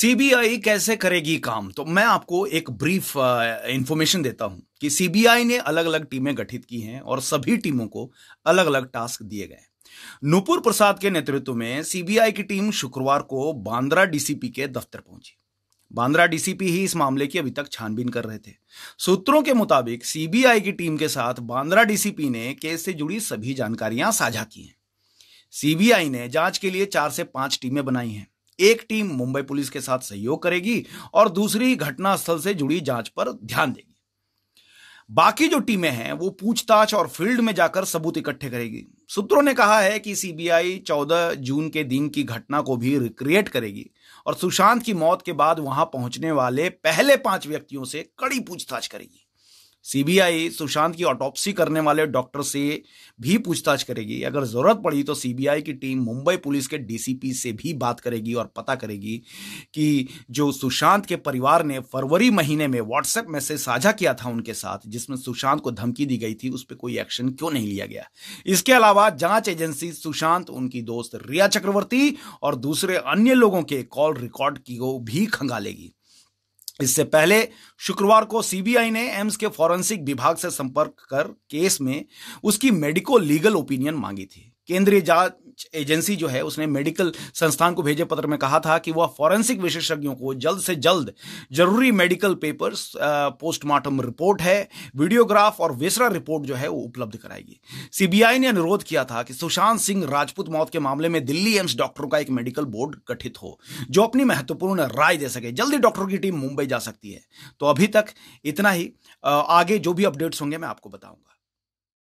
CBI कैसे करेगी काम तो मैं आपको एक ब्रीफ इंफॉर्मेशन uh, देता हूं कि सीबीआई ने अलग अलग टीमें गठित की हैं और सभी टीमों को अलग अलग टास्क दिए गए नुपुर प्रसाद के नेतृत्व में सीबीआई की टीम शुक्रवार को बांद्रा डीसीपी के दफ्तर पहुंची बांद्रा डीसीपी ही इस मामले की अभी तक छानबीन कर रहे थे सूत्रों के मुताबिक सीबीआई की टीम के साथ बांद्रा डीसीपी ने केस से जुड़ी सभी जानकारियां साझा की हैं सीबीआई ने जांच के लिए चार से पांच टीमें बनाई हैं एक टीम मुंबई पुलिस के साथ सहयोग करेगी और दूसरी घटनास्थल से जुड़ी जांच पर ध्यान देगी बाकी जो टीमें हैं वो पूछताछ और फील्ड में जाकर सबूत इकट्ठे करेगी सूत्रों ने कहा है कि सीबीआई 14 जून के दिन की घटना को भी रिक्रिएट करेगी और सुशांत की मौत के बाद वहां पहुंचने वाले पहले पांच व्यक्तियों से कड़ी पूछताछ करेगी सीबीआई सुशांत की ऑटोप्सी करने वाले डॉक्टर से भी पूछताछ करेगी अगर ज़रूरत पड़ी तो सीबीआई की टीम मुंबई पुलिस के डीसीपी से भी बात करेगी और पता करेगी कि जो सुशांत के परिवार ने फरवरी महीने में व्हाट्सएप मैसेज साझा किया था उनके साथ जिसमें सुशांत को धमकी दी गई थी उस पर कोई एक्शन क्यों नहीं लिया गया इसके अलावा जांच एजेंसी सुशांत उनकी दोस्त रिया चक्रवर्ती और दूसरे अन्य लोगों के कॉल रिकॉर्ड की को भी खंगालेगी इससे पहले शुक्रवार को सीबीआई ने एम्स के फॉरेंसिक विभाग से संपर्क कर केस में उसकी मेडिको लीगल ओपिनियन मांगी थी केंद्रीय जांच एजेंसी जो है उसने मेडिकल संस्थान को भेजे पत्र में कहा था कि वह फॉरेंसिक विशेषज्ञों को जल्द से जल्द जरूरी मेडिकल पेपर्स पोस्टमार्टम रिपोर्ट है वीडियोग्राफ और वेसरा रिपोर्ट जो है वो उपलब्ध कराएगी सीबीआई ने अनुरोध किया था कि सुशांत सिंह राजपूत मौत के मामले में दिल्ली एम्स डॉक्टरों का एक मेडिकल बोर्ड गठित हो जो अपनी महत्वपूर्ण राय दे सके जल्दी डॉक्टरों की टीम मुंबई जा सकती है तो अभी तक इतना ही आगे जो भी अपडेट्स होंगे मैं आपको बताऊंगा